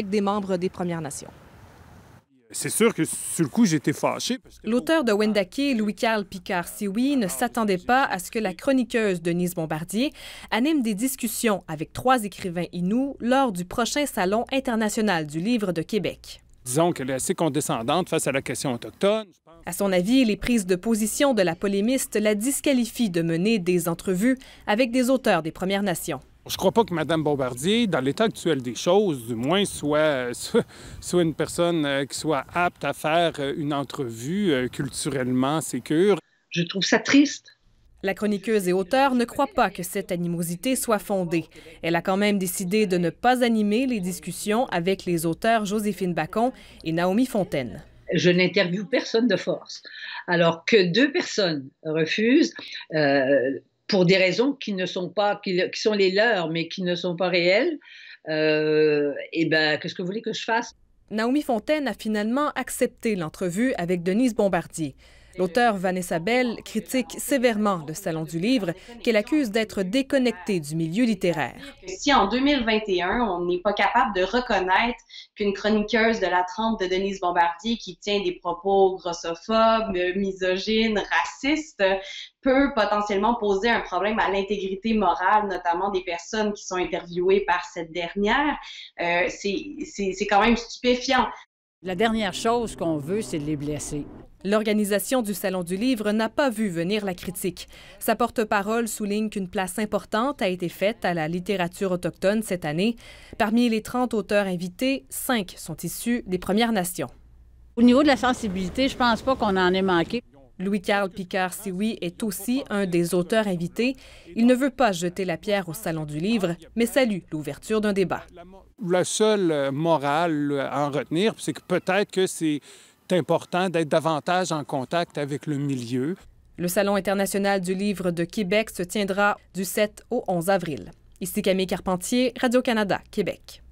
des membres des Premières Nations. C'est sûr que sur le coup, j'étais fâché. L'auteur de Wendake, Louis-Carl Picard-Sioui, ne s'attendait pas à ce que la chroniqueuse Denise Bombardier anime des discussions avec trois écrivains inuits lors du prochain Salon international du livre de Québec. Disons qu'elle est assez condescendante face à la question autochtone. À son avis, les prises de position de la polémiste la disqualifient de mener des entrevues avec des auteurs des Premières Nations. Je crois pas que Mme Bombardier, dans l'état actuel des choses, du moins, soit, euh, soit une personne euh, qui soit apte à faire euh, une entrevue culturellement sécure. Je trouve ça triste. La chroniqueuse et auteure ne croit pas que cette animosité soit fondée. Elle a quand même décidé de ne pas animer les discussions avec les auteurs Joséphine Bacon et Naomi Fontaine je n'interviewe personne de force. Alors que deux personnes refusent, euh, pour des raisons qui ne sont pas, qui, sont les leurs, mais qui ne sont pas réelles, euh, et eh ben, qu'est-ce que vous voulez que je fasse? Naomi Fontaine a finalement accepté l'entrevue avec Denise Bombardier. L'auteur Vanessa Bell critique sévèrement le Salon du livre qu'elle accuse d'être déconnecté du milieu littéraire. Si en 2021, on n'est pas capable de reconnaître qu'une chroniqueuse de la trempe de Denise Bombardier qui tient des propos grossophobes, misogynes, racistes, peut potentiellement poser un problème à l'intégrité morale, notamment des personnes qui sont interviewées par cette dernière, euh, c'est quand même stupéfiant. La dernière chose qu'on veut, c'est de les blesser. L'organisation du Salon du Livre n'a pas vu venir la critique. Sa porte-parole souligne qu'une place importante a été faite à la littérature autochtone cette année. Parmi les 30 auteurs invités, 5 sont issus des Premières Nations. Au niveau de la sensibilité, je pense pas qu'on en ait manqué. Louis-Carl Picard-Sioui est aussi un des auteurs invités. Il ne veut pas jeter la pierre au Salon du Livre, mais salue l'ouverture d'un débat. La seule morale à en retenir, c'est que peut-être que c'est important d'être davantage en contact avec le milieu. Le Salon international du livre de Québec se tiendra du 7 au 11 avril. Ici Camille Carpentier, Radio-Canada, Québec.